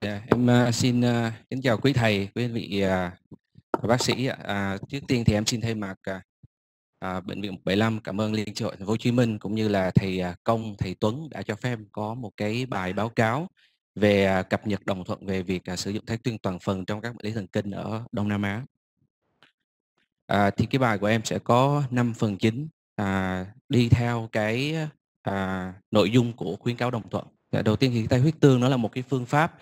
Yeah, dạ, em uh, xin uh, kính chào quý thầy, quý vị uh, bác sĩ. À, trước tiên thì em xin thay mặt à, bệnh viện 75 cảm ơn Liên Chợ Hồ Chí Minh cũng như là thầy Công, thầy Tuấn đã cho phép em có một cái bài báo cáo về cập nhật đồng thuận về việc sử dụng thái tuyên toàn phần trong các bệnh lý thần kinh ở Đông Nam Á. À, thì cái bài của em sẽ có 5 phần chính à, đi theo cái à, nội dung của khuyến cáo đồng thuận. Dạ, đầu tiên thì tay huyết tương nó là một cái phương pháp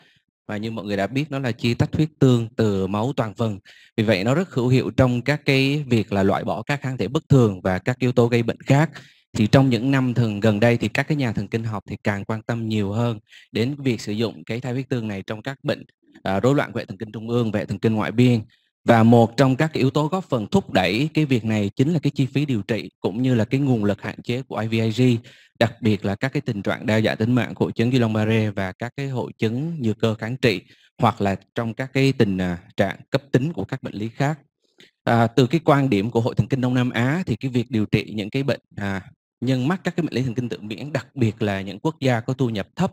và như mọi người đã biết nó là chia tách huyết tương từ máu toàn phần vì vậy nó rất hữu hiệu trong các cái việc là loại bỏ các kháng thể bất thường và các yếu tố gây bệnh khác thì trong những năm thường gần đây thì các cái nhà thần kinh học thì càng quan tâm nhiều hơn đến việc sử dụng cái thai huyết tương này trong các bệnh à, rối loạn hệ thần kinh trung ương, hệ thần kinh ngoại biên và một trong các yếu tố góp phần thúc đẩy cái việc này chính là cái chi phí điều trị cũng như là cái nguồn lực hạn chế của IVIG, đặc biệt là các cái tình trạng đa dạng tính mạng của chứng Guillain-Barré và các cái hội chứng như cơ kháng trị hoặc là trong các cái tình à, trạng cấp tính của các bệnh lý khác. À, từ cái quan điểm của Hội Thần kinh Đông Nam Á thì cái việc điều trị những cái bệnh à, nhân mắc các cái bệnh lý thần kinh tự miễn đặc biệt là những quốc gia có thu nhập thấp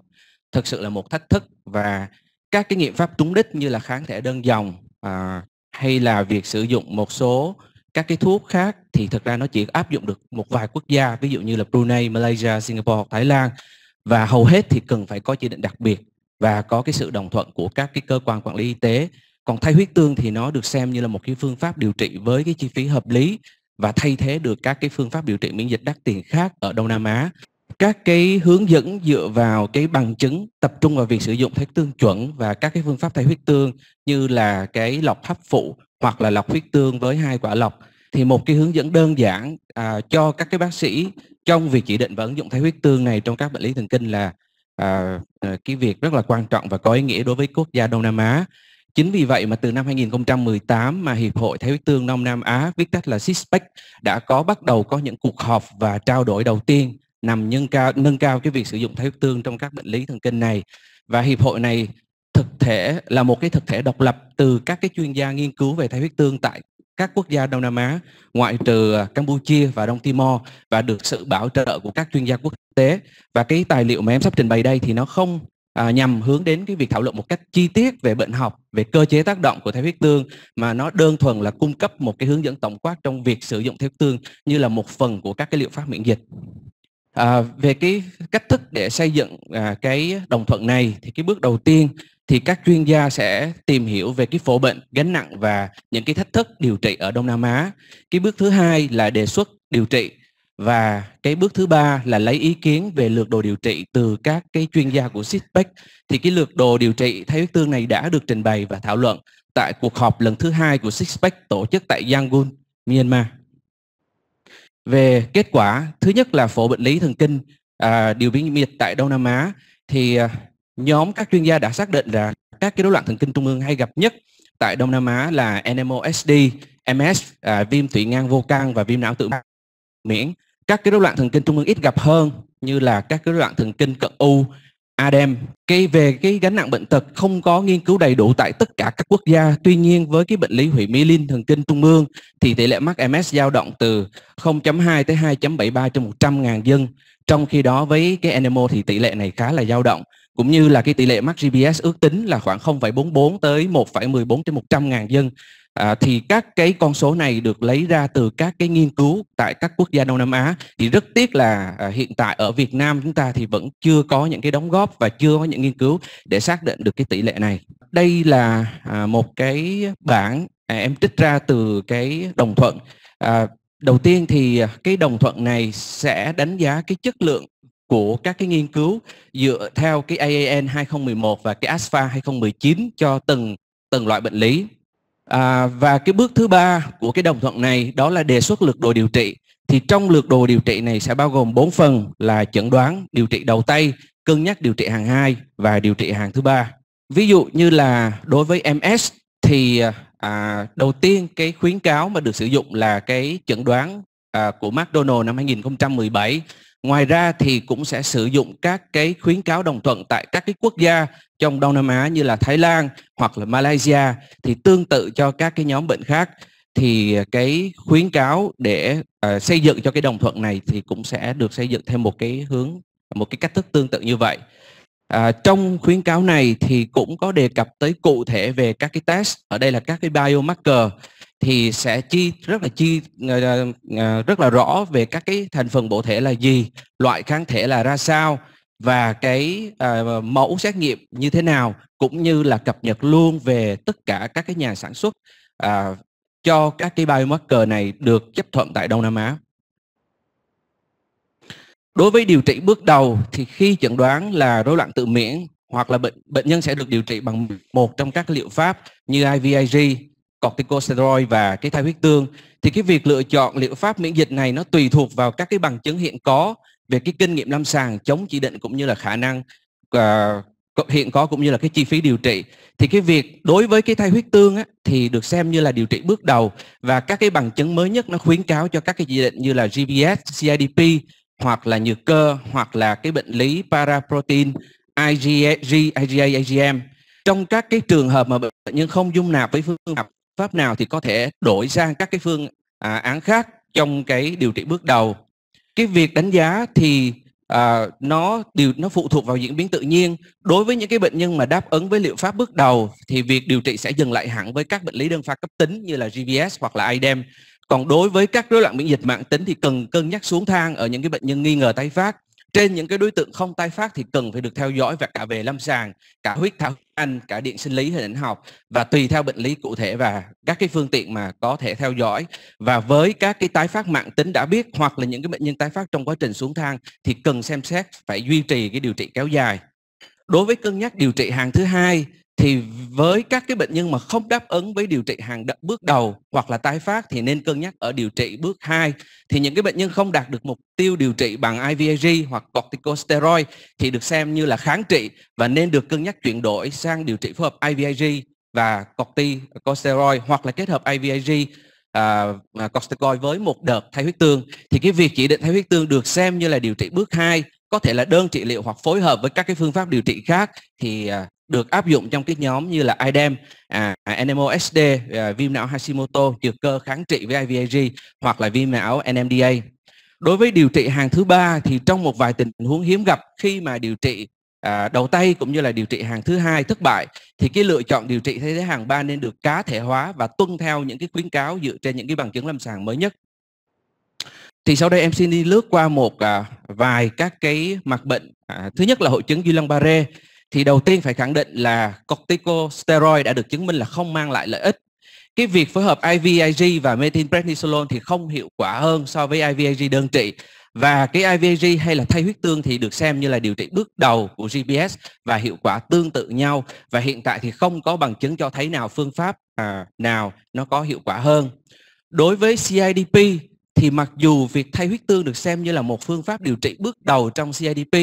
thực sự là một thách thức và các cái nghiệm pháp trúng đích như là kháng thể đơn dòng à, hay là việc sử dụng một số các cái thuốc khác thì thực ra nó chỉ áp dụng được một vài quốc gia ví dụ như là Brunei, Malaysia, Singapore Thái Lan và hầu hết thì cần phải có chỉ định đặc biệt và có cái sự đồng thuận của các cái cơ quan quản lý y tế. Còn thay huyết tương thì nó được xem như là một cái phương pháp điều trị với cái chi phí hợp lý và thay thế được các cái phương pháp điều trị miễn dịch đắt tiền khác ở Đông Nam Á các cái hướng dẫn dựa vào cái bằng chứng tập trung vào việc sử dụng thái tương chuẩn và các cái phương pháp thái huyết tương như là cái lọc hấp phụ hoặc là lọc huyết tương với hai quả lọc thì một cái hướng dẫn đơn giản à, cho các cái bác sĩ trong việc chỉ định và ứng dụng thái huyết tương này trong các bệnh lý thần kinh là à, à, cái việc rất là quan trọng và có ý nghĩa đối với quốc gia Đông Nam Á. Chính vì vậy mà từ năm 2018 mà Hiệp hội Thái huyết tương Đông Nam Á, viết tắt là SISPEC, đã có bắt đầu có những cuộc họp và trao đổi đầu tiên nằm nâng cao nâng cao cái việc sử dụng thái huyết tương trong các bệnh lý thần kinh này và hiệp hội này thực thể là một cái thực thể độc lập từ các cái chuyên gia nghiên cứu về thái huyết tương tại các quốc gia Đông Nam Á ngoại trừ à, Campuchia và Đông Timor và được sự bảo trợ của các chuyên gia quốc tế và cái tài liệu mà em sắp trình bày đây thì nó không à, nhằm hướng đến cái việc thảo luận một cách chi tiết về bệnh học, về cơ chế tác động của thái huyết tương mà nó đơn thuần là cung cấp một cái hướng dẫn tổng quát trong việc sử dụng thái huyết tương như là một phần của các cái liệu pháp miễn dịch. À, về cái cách thức để xây dựng à, cái đồng thuận này thì cái bước đầu tiên thì các chuyên gia sẽ tìm hiểu về cái phổ bệnh gánh nặng và những cái thách thức điều trị ở Đông Nam Á. Cái bước thứ hai là đề xuất điều trị và cái bước thứ ba là lấy ý kiến về lược đồ điều trị từ các cái chuyên gia của SIPEC. Thì cái lược đồ điều trị thay huyết tương này đã được trình bày và thảo luận tại cuộc họp lần thứ hai của SIPEC tổ chức tại Yangon, Myanmar về kết quả thứ nhất là phổ bệnh lý thần kinh à, điều biến miệt tại Đông Nam Á thì à, nhóm các chuyên gia đã xác định là các cái rối loạn thần kinh trung ương hay gặp nhất tại Đông Nam Á là NMOSD, MS, à, viêm tụy ngang vô căn và viêm não tự miễn. Các cái rối loạn thần kinh trung ương ít gặp hơn như là các cái rối loạn thần kinh cận u Adam, cái về cái gánh nặng bệnh tật không có nghiên cứu đầy đủ tại tất cả các quốc gia. Tuy nhiên với cái bệnh lý hủy mỹ linh thần kinh trung ương thì tỷ lệ mắc MS dao động từ 0.2 tới 2.73 trên 100 ngàn dân. Trong khi đó với cái NMO thì tỷ lệ này khá là dao động cũng như là cái tỷ lệ mắc GBS ước tính là khoảng 0,44 tới 1,14 trên 100 ngàn dân à, thì các cái con số này được lấy ra từ các cái nghiên cứu tại các quốc gia Đông Nam Á thì rất tiếc là à, hiện tại ở Việt Nam chúng ta thì vẫn chưa có những cái đóng góp và chưa có những nghiên cứu để xác định được cái tỷ lệ này đây là à, một cái bảng à, em trích ra từ cái đồng thuận à, đầu tiên thì cái đồng thuận này sẽ đánh giá cái chất lượng của các cái nghiên cứu dựa theo cái AAN 2011 và cái ASPHA 2019 cho từng từng loại bệnh lý À, và cái bước thứ ba của cái đồng thuận này đó là đề xuất lược đồ điều trị. Thì trong lược đồ điều trị này sẽ bao gồm 4 phần là chẩn đoán, điều trị đầu tay, cân nhắc điều trị hàng 2 và điều trị hàng thứ ba. Ví dụ như là đối với MS thì à, đầu tiên cái khuyến cáo mà được sử dụng là cái chẩn đoán à, của McDonald năm 2017 Ngoài ra thì cũng sẽ sử dụng các cái khuyến cáo đồng thuận tại các cái quốc gia trong Đông Nam Á như là Thái Lan hoặc là Malaysia thì tương tự cho các cái nhóm bệnh khác thì cái khuyến cáo để uh, xây dựng cho cái đồng thuận này thì cũng sẽ được xây dựng thêm một cái hướng một cái cách thức tương tự như vậy. À, trong khuyến cáo này thì cũng có đề cập tới cụ thể về các cái test ở đây là các cái biomarker thì sẽ chi rất là chi ờ, ờ, ờ, rất là rõ về các cái thành phần bộ thể là gì, loại kháng thể là ra sao và cái uh, mẫu xét nghiệm như thế nào cũng như là cập nhật luôn về tất cả các cái nhà sản xuất uh, cho các cái biomarker này được chấp thuận tại Đông Nam Á. Đối với điều trị bước đầu thì khi chẩn đoán là rối loạn tự miễn hoặc là bệnh bệnh nhân sẽ được điều trị bằng một trong các liệu pháp như IVIG corticosteroid và cái thai huyết tương thì cái việc lựa chọn liệu pháp miễn dịch này nó tùy thuộc vào các cái bằng chứng hiện có về cái kinh nghiệm lâm sàng chống chỉ định cũng như là khả năng uh, hiện có cũng như là cái chi phí điều trị thì cái việc đối với cái thai huyết tương á, thì được xem như là điều trị bước đầu và các cái bằng chứng mới nhất nó khuyến cáo cho các cái chỉ định như là GBS, CIDP hoặc là nhược cơ hoặc là cái bệnh lý paraprotein IgG, IgA, IgM trong các cái trường hợp mà bệnh nhân không dung nạp với phương pháp pháp nào thì có thể đổi sang các cái phương à, án khác trong cái điều trị bước đầu cái việc đánh giá thì à, nó điều nó phụ thuộc vào diễn biến tự nhiên đối với những cái bệnh nhân mà đáp ứng với liệu pháp bước đầu thì việc điều trị sẽ dừng lại hẳn với các bệnh lý đơn pha cấp tính như là GBS hoặc là IDEM còn đối với các rối loạn miễn dịch mạng tính thì cần cân nhắc xuống thang ở những cái bệnh nhân nghi ngờ tái phát trên những cái đối tượng không tái phát thì cần phải được theo dõi và cả về lâm sàng cả huyết thanh anh cả điện sinh lý hình ảnh học và tùy theo bệnh lý cụ thể và các cái phương tiện mà có thể theo dõi và với các cái tái phát mạng tính đã biết hoặc là những cái bệnh nhân tái phát trong quá trình xuống thang thì cần xem xét phải duy trì cái điều trị kéo dài đối với cân nhắc điều trị hàng thứ hai thì với các cái bệnh nhân mà không đáp ứng với điều trị hàng đ- bước đầu hoặc là tái phát thì nên cân nhắc ở điều trị bước 2. Thì những cái bệnh nhân không đạt được mục tiêu điều trị bằng IVIG hoặc corticosteroid thì được xem như là kháng trị và nên được cân nhắc chuyển đổi sang điều trị phù hợp IVIG và corticosteroid hoặc là kết hợp IVIG à, à corticoid với một đợt thay huyết tương thì cái việc chỉ định thay huyết tương được xem như là điều trị bước 2 có thể là đơn trị liệu hoặc phối hợp với các cái phương pháp điều trị khác thì à, được áp dụng trong các nhóm như là IDEM, à, NMOSD, à, viêm não Hashimoto, trừ cơ kháng trị với IVIG hoặc là viêm não NMDA. Đối với điều trị hàng thứ ba thì trong một vài tình huống hiếm gặp khi mà điều trị à, đầu tay cũng như là điều trị hàng thứ hai thất bại thì cái lựa chọn điều trị thế thế hàng ba nên được cá thể hóa và tuân theo những cái khuyến cáo dựa trên những cái bằng chứng lâm sàng mới nhất. Thì sau đây em xin đi lướt qua một à, vài các cái mặt bệnh. À, thứ nhất là hội chứng Guillain-Barré thì đầu tiên phải khẳng định là corticosteroid đã được chứng minh là không mang lại lợi ích. Cái việc phối hợp IVIG và methylprednisolone thì không hiệu quả hơn so với IVIG đơn trị và cái IVIG hay là thay huyết tương thì được xem như là điều trị bước đầu của GPS và hiệu quả tương tự nhau và hiện tại thì không có bằng chứng cho thấy nào phương pháp à, nào nó có hiệu quả hơn. Đối với CIDP thì mặc dù việc thay huyết tương được xem như là một phương pháp điều trị bước đầu trong CIDP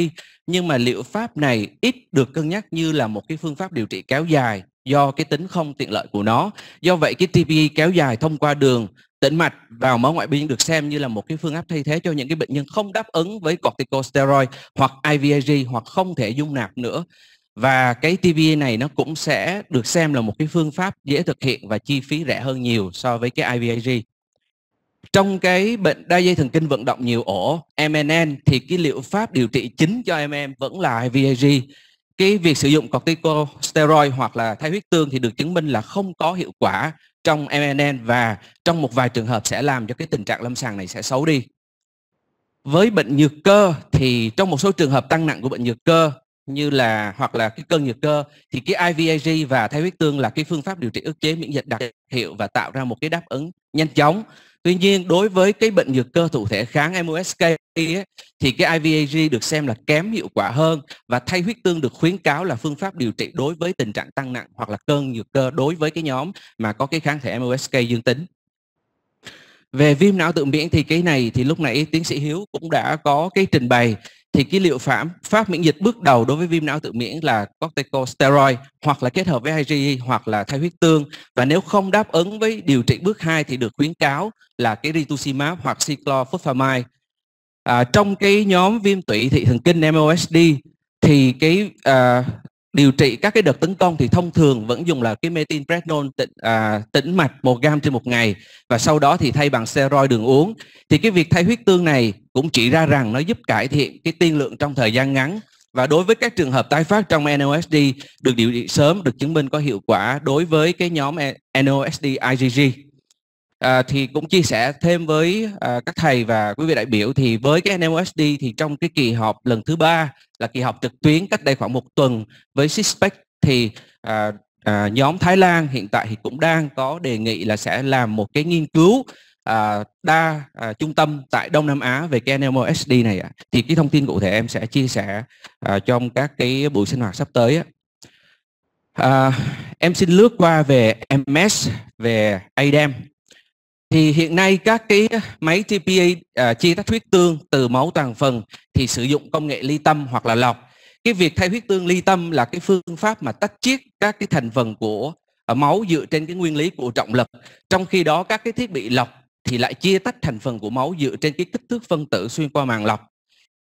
nhưng mà liệu pháp này ít được cân nhắc như là một cái phương pháp điều trị kéo dài do cái tính không tiện lợi của nó. Do vậy cái TPE kéo dài thông qua đường tĩnh mạch vào máu ngoại biên được xem như là một cái phương pháp thay thế cho những cái bệnh nhân không đáp ứng với corticosteroid hoặc IVIG hoặc không thể dung nạp nữa. Và cái TPE này nó cũng sẽ được xem là một cái phương pháp dễ thực hiện và chi phí rẻ hơn nhiều so với cái IVIG trong cái bệnh đa dây thần kinh vận động nhiều ổ MNN thì cái liệu pháp điều trị chính cho em em vẫn là IVIG cái việc sử dụng corticosteroid hoặc là thay huyết tương thì được chứng minh là không có hiệu quả trong MNN và trong một vài trường hợp sẽ làm cho cái tình trạng lâm sàng này sẽ xấu đi. Với bệnh nhược cơ thì trong một số trường hợp tăng nặng của bệnh nhược cơ như là hoặc là cái cơn nhược cơ thì cái IVIG và thay huyết tương là cái phương pháp điều trị ức chế miễn dịch đặc hiệu và tạo ra một cái đáp ứng nhanh chóng Tuy nhiên đối với cái bệnh nhược cơ thụ thể kháng MOSK ấy, thì cái IVIG được xem là kém hiệu quả hơn và thay huyết tương được khuyến cáo là phương pháp điều trị đối với tình trạng tăng nặng hoặc là cơn nhược cơ đối với cái nhóm mà có cái kháng thể MOSK dương tính. Về viêm não tự miễn thì cái này thì lúc nãy tiến sĩ Hiếu cũng đã có cái trình bày thì cái liệu pháp pháp miễn dịch bước đầu đối với viêm não tự miễn là corticosteroid hoặc là kết hợp với IgE hoặc là thay huyết tương và nếu không đáp ứng với điều trị bước 2 thì được khuyến cáo là cái rituximab hoặc cyclophosphamide. À, trong cái nhóm viêm tụy thị thần kinh MOSD thì cái à, điều trị các cái đợt tấn công thì thông thường vẫn dùng là cái methylprednol tĩnh, à, tĩnh mạch 1 gam trên một ngày và sau đó thì thay bằng steroid đường uống. Thì cái việc thay huyết tương này cũng chỉ ra rằng nó giúp cải thiện cái tiên lượng trong thời gian ngắn và đối với các trường hợp tái phát trong NOSD được điều trị sớm được chứng minh có hiệu quả đối với cái nhóm NOSD IgG à, thì cũng chia sẻ thêm với à, các thầy và quý vị đại biểu thì với cái NMOSD thì trong cái kỳ họp lần thứ ba là kỳ họp trực tuyến cách đây khoảng một tuần với Sixpack thì à, à, nhóm Thái Lan hiện tại thì cũng đang có đề nghị là sẽ làm một cái nghiên cứu à, đa à, trung tâm tại Đông Nam Á về cái NMOSD này ạ. Thì cái thông tin cụ thể em sẽ chia sẻ à, trong các cái buổi sinh hoạt sắp tới á. À, em xin lướt qua về MS, về ADEM thì hiện nay các cái ờ, máy TPA à, chia tách huyết tương từ máu toàn phần thì sử dụng công nghệ ly tâm hoặc là lọc. Cái việc thay huyết tương ly tâm là cái phương pháp mà tách chiết các cái thành phần của à, máu dựa trên cái nguyên lý của trọng lực. Trong khi đó các cái thiết bị lọc thì lại chia tách thành phần của máu dựa trên cái kích thước phân tử xuyên qua màng lọc.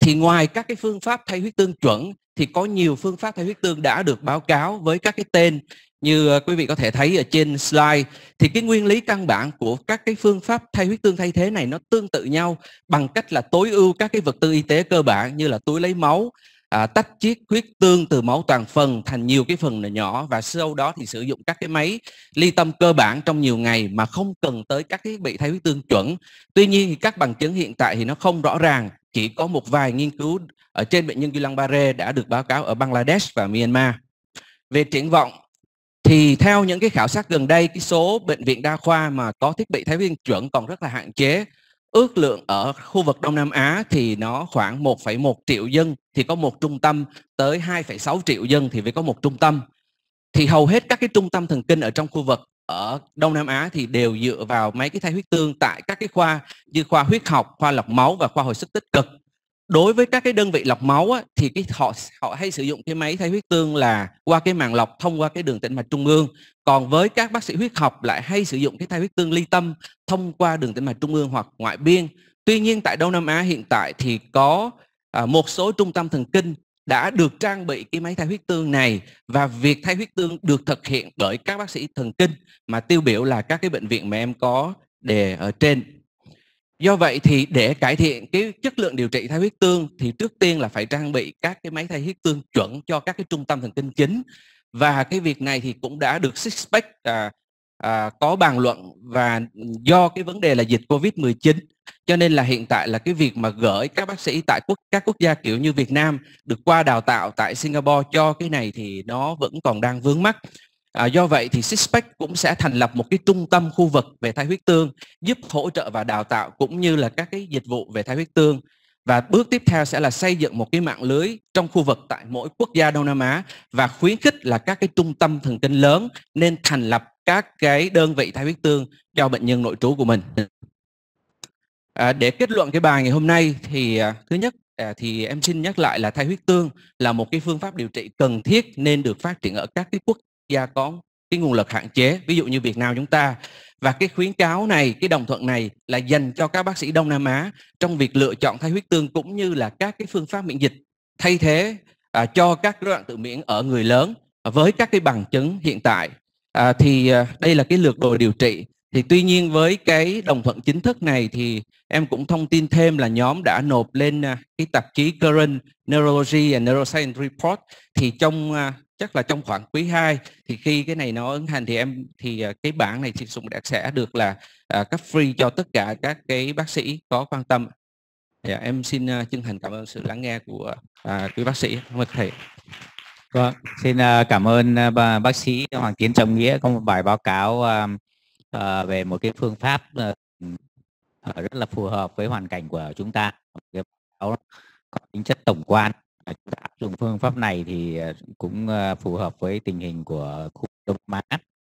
Thì ngoài các cái phương pháp thay huyết tương chuẩn thì có nhiều phương pháp thay huyết tương đã được báo cáo với các cái tên như ờ, quý vị có thể thấy ở trên slide thì cái nguyên lý căn bản của các cái phương pháp thay huyết tương thay thế này nó tương tự nhau bằng cách là tối ưu các cái vật tư y tế cơ bản như là túi lấy máu à, tách chiết huyết tương từ máu toàn phần thành nhiều cái phần nhỏ và sau đó thì sử dụng các cái máy ly tâm cơ bản trong nhiều ngày mà không cần tới các thiết bị thay huyết tương chuẩn tuy nhiên thì các bằng chứng hiện tại thì nó không rõ ràng chỉ có một vài nghiên cứu ở trên bệnh nhân Guillain-Barré đã được báo cáo ở Bangladesh và Myanmar về triển vọng thì theo những cái khảo sát gần đây cái số bệnh viện đa khoa mà có thiết bị thái viên chuẩn còn rất là hạn chế ước lượng ở khu vực Đông Nam Á thì nó khoảng 1,1 triệu dân thì có một trung tâm tới 2,6 triệu dân thì mới có một trung tâm thì hầu hết các cái trung tâm thần kinh ở trong khu vực ở Đông Nam Á thì đều dựa vào mấy cái thai huyết tương tại các cái khoa như khoa huyết học, khoa lọc máu và khoa hồi sức tích cực đối với các cái đơn vị lọc máu á, thì cái họ họ hay sử dụng cái máy thay huyết tương là qua cái màng lọc thông qua cái đường tĩnh mạch trung ương còn với các bác sĩ huyết học lại hay sử dụng cái thay huyết tương ly tâm thông qua đường tĩnh mạch trung ương hoặc ngoại biên tuy nhiên tại đông nam á hiện tại thì có à, một số trung tâm thần kinh đã được trang bị cái máy thay huyết tương này và việc thay huyết tương được thực hiện bởi các bác sĩ thần kinh mà tiêu biểu là các cái bệnh viện mà em có đề ở trên do vậy thì để cải thiện cái chất lượng điều trị thay huyết tương thì trước tiên là phải trang bị các cái máy thay huyết tương chuẩn cho các cái trung tâm thần kinh chính và cái việc này thì cũng đã được Sixpack à, à, có bàn luận và do cái vấn đề là dịch Covid-19 cho nên là hiện tại là cái việc mà gửi các bác sĩ tại quốc các quốc gia kiểu như Việt Nam được qua đào tạo tại Singapore cho cái này thì nó vẫn còn đang vướng mắc À, do vậy thì Sixpack cũng sẽ thành lập một cái trung tâm khu vực về thai huyết tương giúp hỗ trợ và đào tạo cũng như là các cái dịch vụ về thai huyết tương và bước tiếp theo sẽ là xây dựng một cái mạng lưới trong khu vực tại mỗi quốc gia Đông Nam Á và khuyến khích là các cái trung tâm thần kinh lớn nên thành lập các cái đơn vị thai huyết tương cho bệnh nhân nội trú của mình. À, để kết luận cái bài ngày hôm nay thì à, thứ nhất à, thì em xin nhắc lại là thai huyết tương là một cái phương pháp điều trị cần thiết nên được phát triển ở các cái quốc gia có cái nguồn lực hạn chế ví dụ như Việt Nam chúng ta và cái khuyến cáo này cái đồng thuận này là dành cho các bác sĩ Đông Nam Á trong việc lựa chọn thay huyết tương cũng như là các cái phương pháp miễn dịch thay thế à, cho các rối loạn tự miễn ở người lớn với các cái bằng chứng hiện tại à, thì à, đây là cái lược đồ điều trị thì tuy nhiên với cái đồng thuận chính thức này thì em cũng thông tin thêm là nhóm đã nộp lên à, cái tạp chí Current Neurology and Neuroscience Report thì trong à, chắc là trong khoảng quý 2 thì khi cái này nó ứng hành thì em thì à, cái bảng này chị Sùng đã sẽ được là uh, cấp free cho tất cả các cái bác sĩ có quan tâm. Dạ, em xin uh, chân thành cảm ơn sự lắng nghe của uh, quý bác sĩ. Cảm ơn thầy. Vâng, xin uh, cảm ơn uh, bác sĩ Hoàng Tiến Trọng Nghĩa có một bài báo cáo uh, uh, về một cái phương pháp uh, rất là phù hợp với hoàn cảnh của chúng ta. Cái báo có tính chất tổng quan chúng ta áp dụng phương pháp này thì ờ, cũng ờ, phù hợp với tình hình của khu đông nam á